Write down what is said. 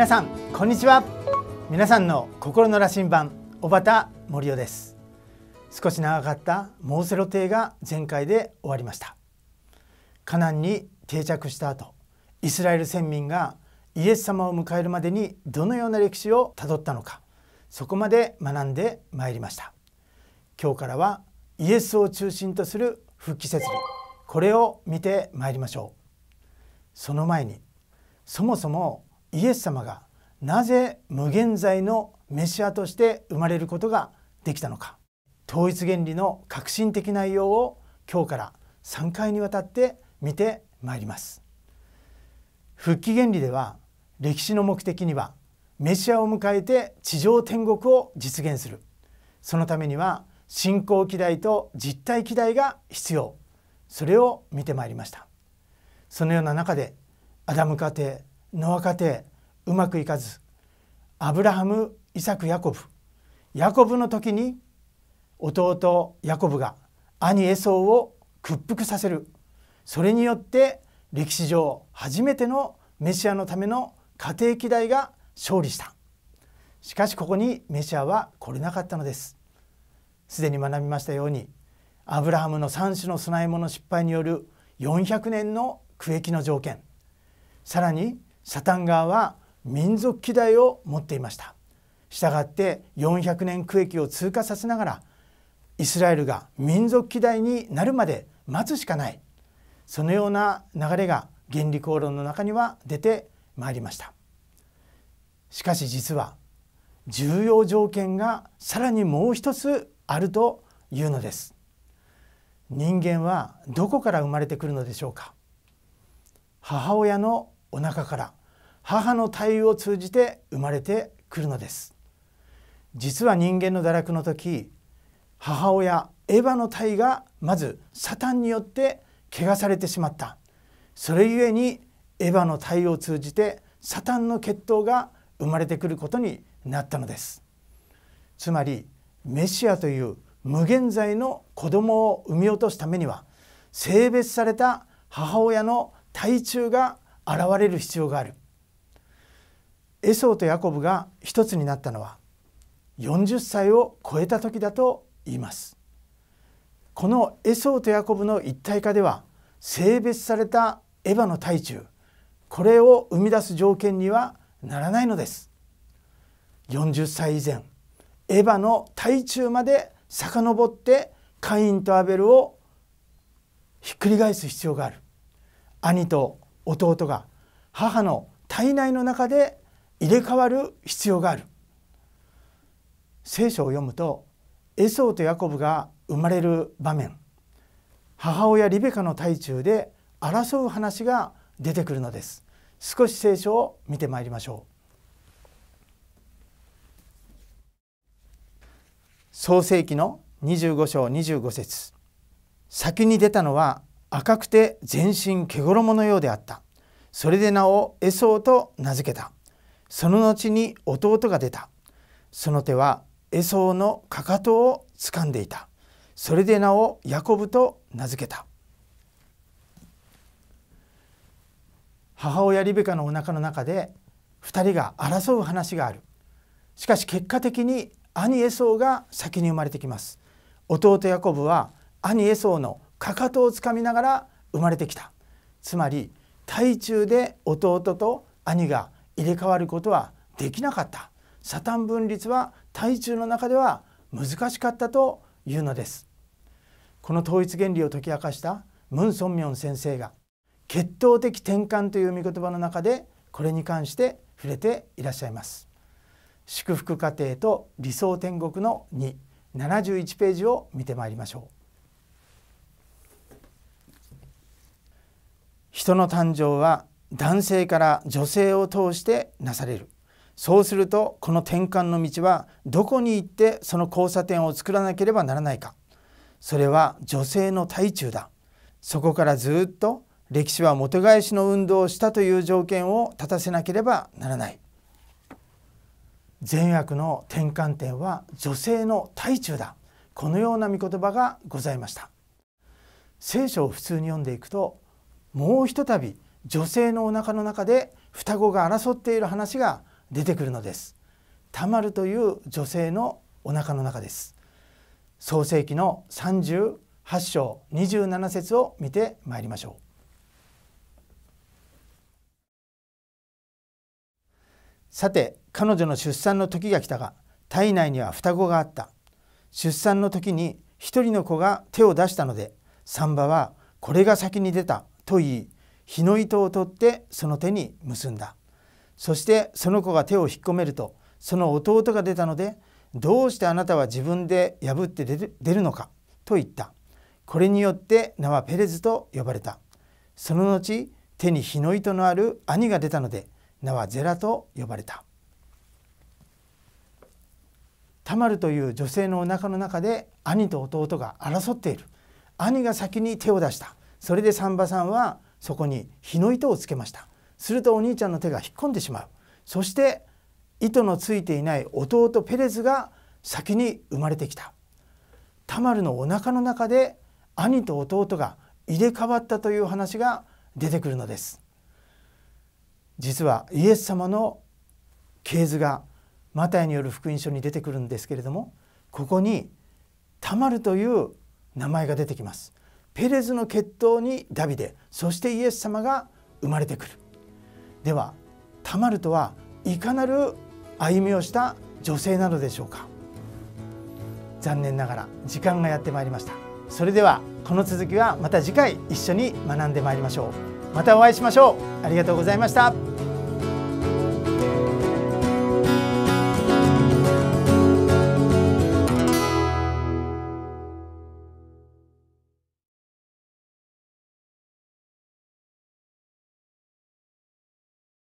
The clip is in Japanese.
皆さんこんにちは皆さんの心の羅針盤小畑森夫です少し長かったモーセロ帝が全開で終わりましたカナンに定着した後イスラエル先民がイエス様を迎えるまでにどのような歴史をたどったのかそこまで学んでまいりました今日からはイエスを中心とする復帰説理これを見てまいりましょうその前にそもそもイエス様がなぜ無限在のメシアとして生まれることができたのか統一原理の革新的内容を今日から3回にわたって見てまいります復帰原理では歴史の目的にはメシアを迎えて地上天国を実現するそのためには信仰機代と実体機代が必要それを見てまいりましたそのような中でアダム家庭ノア家庭うまくいかずアブラハムイサクヤコブヤコブの時に弟ヤコブが兄エソーを屈服させるそれによって歴史上初めてのメシアのための家庭機代が勝利したしかしここにメシアは来れなかったのですすでに学びましたようにアブラハムの3種の供え物失敗による400年の苦役の条件さらにサタン側は民族機代を持っていましたしたがって400年区域を通過させながらイスラエルが民族機代になるまで待つしかないそのような流れが原理公論の中には出てまいりましたしかし実は重要条件がさらにもう一つあるというのです人間はどこから生まれてくるのでしょうか母親のお腹から母の対応を通じて生まれてくるのです実は人間の堕落の時母親エヴァの体がまずサタンによって汚されてしまったそれゆえにエヴァの体を通じてサタンの血統が生まれてくることになったのですつまりメシアという無限在の子供を産み落とすためには性別された母親の体中が現れる必要があるエソーとヤコブが一つになったのは40歳を超えた時だと言いますこのエソーとヤコブの一体化では性別されたエヴァの体中これを生み出す条件にはならないのです40歳以前エヴァの体中まで遡ってカインとアベルをひっくり返す必要がある兄と弟が母の体内の中で入れ替わる必要がある聖書を読むとエソーとヤコブが生まれる場面母親リベカの対中で争う話が出てくるのです少し聖書を見てまいりましょう創世紀の25章25節先に出たのは赤くて全身毛衣のようであったそれで名をエソーと名付けたその後に弟が出たその手はエソーのかかとを掴んでいたそれで名をヤコブと名付けた母親リベカのお腹の中で2人が争う話があるしかし結果的に兄エソーが先に生まれてきます弟ヤコブは兄エソーのかかとをつかみながら生まれてきたつまり体中で弟と兄が入れ替わることはできなかったサタン分立は対中の中では難しかったというのですこの統一原理を解き明かしたムン・ソンミョン先生が血統的転換という見言葉の中でこれに関して触れていらっしゃいます祝福家庭と理想天国の2 71ページを見てまいりましょう人の誕生は男性から女性を通してなされるそうするとこの転換の道はどこに行ってその交差点を作らなければならないかそれは女性の体中だそこからずっと歴史はもて返しの運動をしたという条件を立たせなければならない善悪の転換点は女性の体中だこのような見言葉がございました聖書を普通に読んでいくともうひとたび女性のお腹の中で双子が争っている話が出てくるのですタマルという女性のお腹の中です創世記の38章27節を見てまいりましょうさて彼女の出産の時が来たが体内には双子があった出産の時に一人の子が手を出したので産婆はこれが先に出たと言い日の糸を取ってその手に結んだそしてその子が手を引っ込めるとその弟が出たのでどうしてあなたは自分で破って出るのかと言ったこれによって名はペレズと呼ばれたその後手に日の糸のある兄が出たので名はゼラと呼ばれたタマルという女性のお腹の中で兄と弟が争っている兄が先に手を出したそれでサンバさんはそこに火の糸をつけましたするとお兄ちゃんの手が引っ込んでしまうそして糸のついていない弟ペレズが先に生まれてきたタマルのお腹の中で兄と弟が入れ替わったという話が出てくるのです実はイエス様の系図がマタイによる福音書に出てくるんですけれどもここにタマルという名前が出てきますペレズの血統にダビデそしてイエス様が生まれてくるではタマルとはいかなる歩みをした女性なのでしょうか残念ながら時間がやってまいりましたそれではこの続きはまた次回一緒に学んでまいりましょうまたお会いしましょうありがとうございました